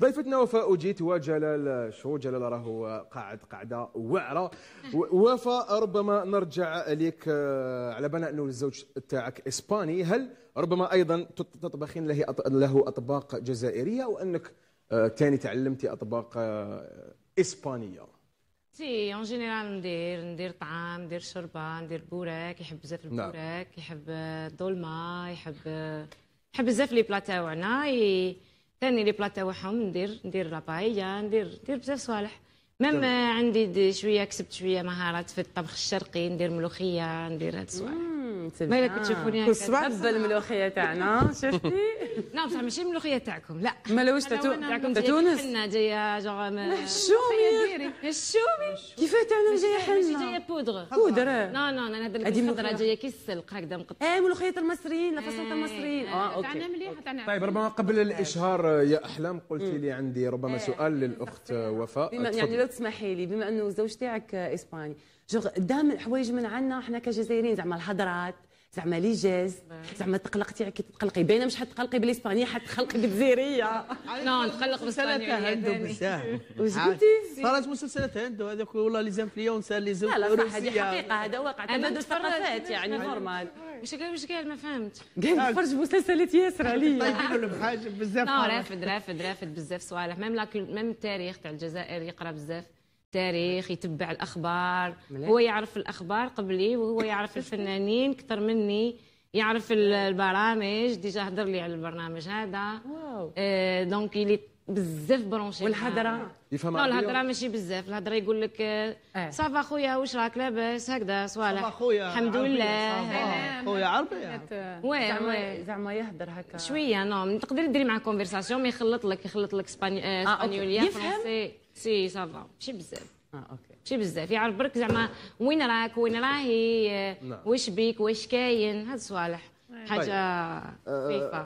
ضيفتنا وفاء جيت وجلال شو جلال راه قاعد قاعده وعره وفاء ربما نرجع لك آه، على بناء انه الزوج تاعك اسباني هل ربما ايضا تطبخين له له اطباق جزائريه وانك ثاني آه، تعلمتي اطباق آه، اسبانيه سي اون جينيرال ندير ندير طعام ندير شربه ندير بوراك يحب بزاف البوراك يحب الدولما يحب يحب بزاف لي بلا تاعنا ثاني لي بلا تاعهم ندير ندير لابايا ندير ندير بزاف صوالح ميم عندي شويه كسبت شويه مهارات في الطبخ الشرقي ندير ملوخيه ندير هاد الصوالح ما الا كتشوفوني آه. هكا الملوخيه تاعنا شفتي لا نعم، بصح ماشي الملوخيه تاعكم لا ملوش تاع تاعكم تونس حنا جايه جوغ الشومي الشومي كيفاه تاعنا جايه حنا جايه بودغ بودر لا لا انا هذا الخضره جايه كي السلق هكذا مقطع اه ملوخيه المصريين لا فصلت المصريين اه, آه، اوكي طيب ربما قبل آه. الاشهار يا احلام قلتي لي عندي ربما سؤال للاخت وفاء يعني لو تسمحي لي بما انه زوج تاعك اسباني قدام الحوايج من عنا احنا كجزائريين زعما الهضرات زعما لي جاز نعم. زعما تقلقتي كي تقلقي باينه مش حتقلقي بالاسبانيه حتقلقي بالجزائريه لا نعم، نتقلق بالاسبانيه هندو بزاف واش قلتي صارت مسلسلات هندو هذاك والله لي سال لي زانفلونسا لا لا صح هذه حقيقه هذا واقع تبادل ثقافات يعني نورمال واش قال واش قال ما فهمت قال نتفرج نعم. مسلسلات ياسر عليا طيبين له بحاجه بزاف رافد رافد رافد بزاف صوالح ميم ميم التاريخ تاع الجزائر يقرا بزاف التاريخ يتبع الاخبار ملي. هو يعرف الاخبار قبلي وهو يعرف الفنانين اكثر مني يعرف البرامج ديجا هضر لي على البرنامج هذا واو. آه دونك اللي بزاف برونشي والهضره يفهم لا الهضره ماشي بزاف الهضره يقول لك اه. صافا خويا واش راك لاباس هكذا صوالح صافا خويا الحمد لله آه. خويا عربي وي آه، وي زعما يهضر هكا شويه نو تقدر ديري معاه كونفرساسيون ما يخلط لك يخلط لك اسبانيوليا آه, آه، فرونسي سي سافا ماشي بزاف اه اوكي ماشي بزاف يعرف برك زعما وين راك وين راهي نعم. واش بيك واش كاين هاد الصوالح حاجه خفيفه طيب.